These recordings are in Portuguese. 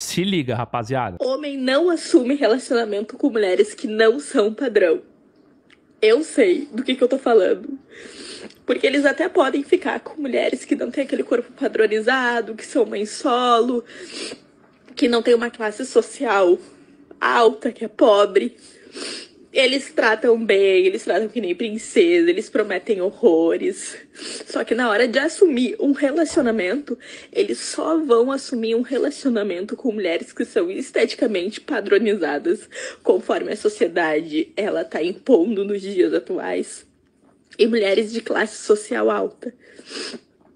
Se liga, rapaziada. Homem não assume relacionamento com mulheres que não são padrão. Eu sei do que, que eu tô falando. Porque eles até podem ficar com mulheres que não têm aquele corpo padronizado, que são mães solo, que não tem uma classe social alta, que é pobre. Eles tratam bem, eles tratam que nem princesa, eles prometem horrores. Só que na hora de assumir um relacionamento, eles só vão assumir um relacionamento com mulheres que são esteticamente padronizadas, conforme a sociedade ela tá impondo nos dias atuais, e mulheres de classe social alta.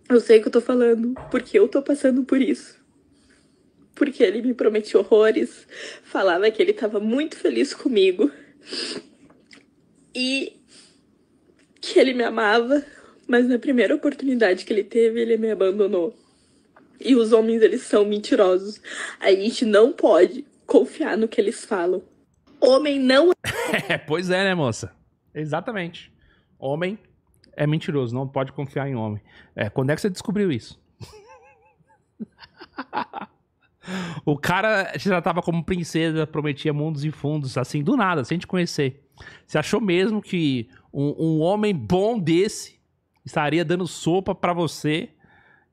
Eu sei o que eu tô falando, porque eu tô passando por isso porque ele me prometia horrores, falava que ele estava muito feliz comigo, e que ele me amava, mas na primeira oportunidade que ele teve, ele me abandonou. E os homens, eles são mentirosos. A gente não pode confiar no que eles falam. Homem não. É, pois é, né, moça? Exatamente. Homem é mentiroso, não pode confiar em homem. É, quando é que você descobriu isso? o cara já tratava como princesa, prometia mundos e fundos, assim, do nada, sem te conhecer. Você achou mesmo que um, um homem bom desse estaria dando sopa para você?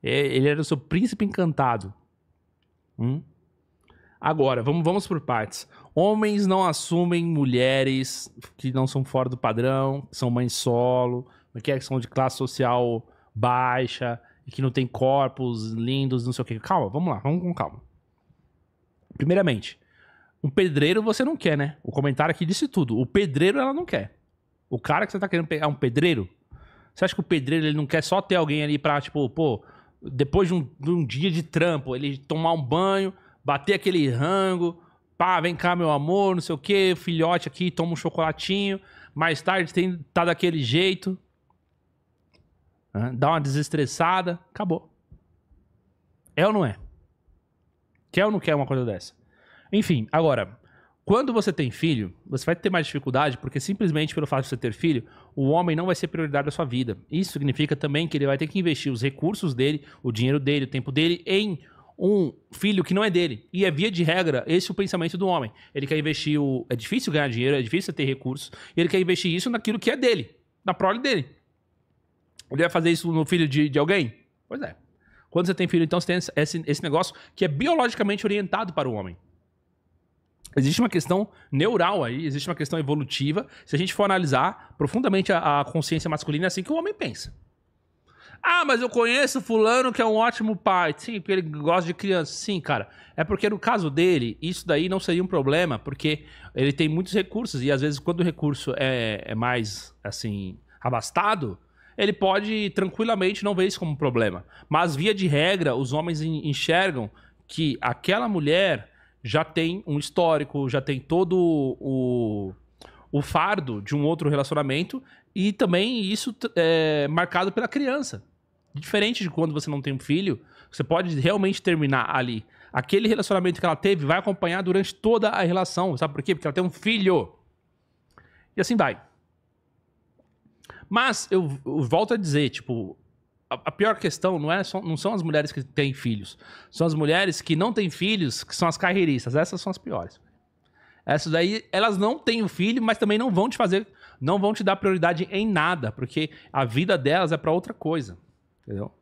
É, ele era o seu príncipe encantado. Hum? Agora, vamos, vamos por partes. Homens não assumem mulheres que não são fora do padrão, que são mães solo, que é, são de classe social baixa, que não tem corpos lindos, não sei o que. Calma, vamos lá, vamos com calma. Primeiramente, um pedreiro você não quer, né? O comentário aqui disse tudo. O pedreiro ela não quer. O cara que você tá querendo pegar é um pedreiro? Você acha que o pedreiro ele não quer só ter alguém ali pra, tipo, pô, depois de um, de um dia de trampo, ele tomar um banho, bater aquele rango, pá, vem cá, meu amor, não sei o quê, filhote aqui, toma um chocolatinho. Mais tarde tem, tá daquele jeito. Né? Dá uma desestressada, acabou. É ou não é? Quer ou não quer uma coisa dessa? Enfim, agora, quando você tem filho, você vai ter mais dificuldade, porque simplesmente pelo fato de você ter filho, o homem não vai ser prioridade da sua vida. Isso significa também que ele vai ter que investir os recursos dele, o dinheiro dele, o tempo dele em um filho que não é dele. E é via de regra esse é o pensamento do homem. Ele quer investir o. É difícil ganhar dinheiro, é difícil ter recursos. ele quer investir isso naquilo que é dele, na prole dele. Ele vai fazer isso no filho de, de alguém? Pois é. Quando você tem filho, então você tem esse, esse negócio que é biologicamente orientado para o homem. Existe uma questão neural aí, existe uma questão evolutiva. Se a gente for analisar profundamente a, a consciência masculina, é assim que o homem pensa. Ah, mas eu conheço fulano que é um ótimo pai. Sim, porque ele gosta de criança. Sim, cara. É porque no caso dele, isso daí não seria um problema, porque ele tem muitos recursos. E às vezes, quando o recurso é, é mais, assim, abastado, ele pode tranquilamente não ver isso como um problema. Mas, via de regra, os homens enxergam que aquela mulher já tem um histórico, já tem todo o, o fardo de um outro relacionamento e também isso é marcado pela criança. Diferente de quando você não tem um filho, você pode realmente terminar ali. Aquele relacionamento que ela teve vai acompanhar durante toda a relação, sabe por quê? Porque ela tem um filho. E assim vai. Mas eu, eu volto a dizer, tipo, a pior questão não, é, não são as mulheres que têm filhos. São as mulheres que não têm filhos, que são as carreiristas. Essas são as piores. Essas daí, elas não têm o filho, mas também não vão te fazer. Não vão te dar prioridade em nada, porque a vida delas é para outra coisa. Entendeu?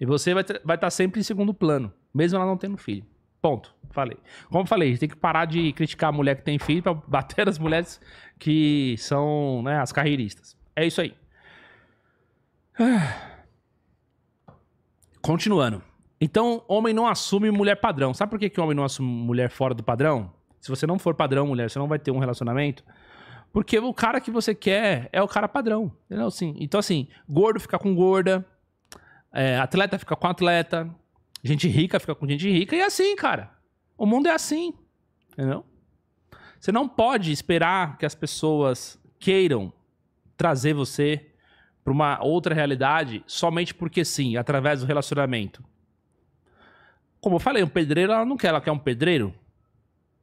E você vai estar vai tá sempre em segundo plano, mesmo ela não tendo filho. Ponto. Falei. Como falei, a gente tem que parar de criticar a mulher que tem filho para bater as mulheres que são né, as carreiristas. É isso aí. Ah. Continuando. Então, homem não assume mulher padrão. Sabe por que, que homem não assume mulher fora do padrão? Se você não for padrão, mulher, você não vai ter um relacionamento. Porque o cara que você quer é o cara padrão. Entendeu? Assim, então, assim, gordo fica com gorda, é, atleta fica com atleta, gente rica fica com gente rica, e é assim, cara. O mundo é assim. Entendeu? Você não pode esperar que as pessoas queiram trazer você para uma outra realidade somente porque sim, através do relacionamento. Como eu falei, um pedreiro ela não quer, ela quer um pedreiro.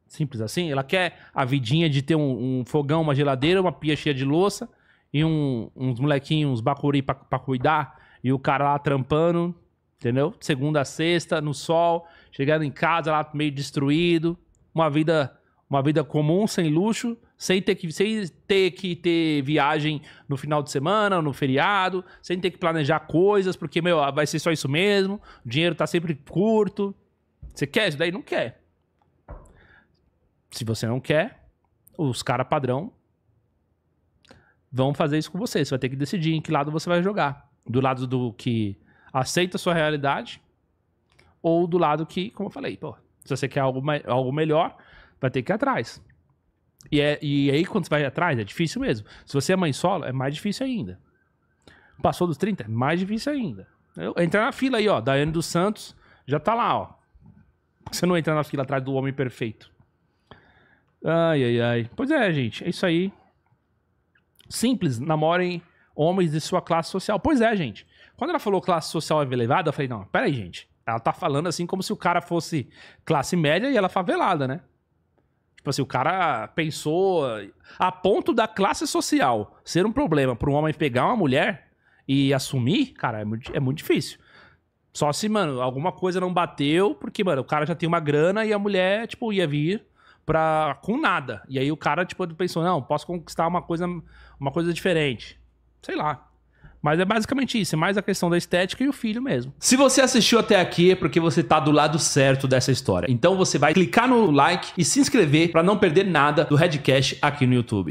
Simples assim. Ela quer a vidinha de ter um, um fogão, uma geladeira, uma pia cheia de louça e um, uns molequinhos, uns bacuri para cuidar. E o cara lá trampando, entendeu? Segunda a sexta, no sol, chegando em casa lá meio destruído. Uma vida, uma vida comum, sem luxo, sem ter que, sem ter, que ter viagem no final de semana, no feriado, sem ter que planejar coisas, porque, meu, ah, vai ser só isso mesmo, o dinheiro tá sempre curto. Você quer isso daí? Não quer. Se você não quer, os caras padrão vão fazer isso com você. Você vai ter que decidir em que lado você vai jogar. Do lado do que aceita a sua realidade ou do lado que, como eu falei, pô, se você quer algo, algo melhor, vai ter que ir atrás. E, é, e é aí, quando você vai atrás, é difícil mesmo. Se você é mãe solo, é mais difícil ainda. Passou dos 30, é mais difícil ainda. entra na fila aí, ó. Daiane dos Santos já tá lá, ó. você não entra na fila atrás do homem perfeito. Ai, ai, ai. Pois é, gente. É isso aí. Simples. Namorem homens de sua classe social. Pois é, gente. Quando ela falou classe social é elevada, eu falei, não, peraí, gente. Ela tá falando assim como se o cara fosse classe média e ela favelada, né? Tipo assim, o cara pensou a ponto da classe social ser um problema para um homem pegar uma mulher e assumir, cara, é muito, é muito difícil. Só se, mano, alguma coisa não bateu, porque, mano, o cara já tem uma grana e a mulher, tipo, ia vir pra, com nada. E aí o cara, tipo, pensou, não, posso conquistar uma coisa, uma coisa diferente. Sei lá. Mas é basicamente isso, é mais a questão da estética e o filho mesmo. Se você assistiu até aqui é porque você tá do lado certo dessa história. Então você vai clicar no like e se inscrever para não perder nada do Redcast aqui no YouTube.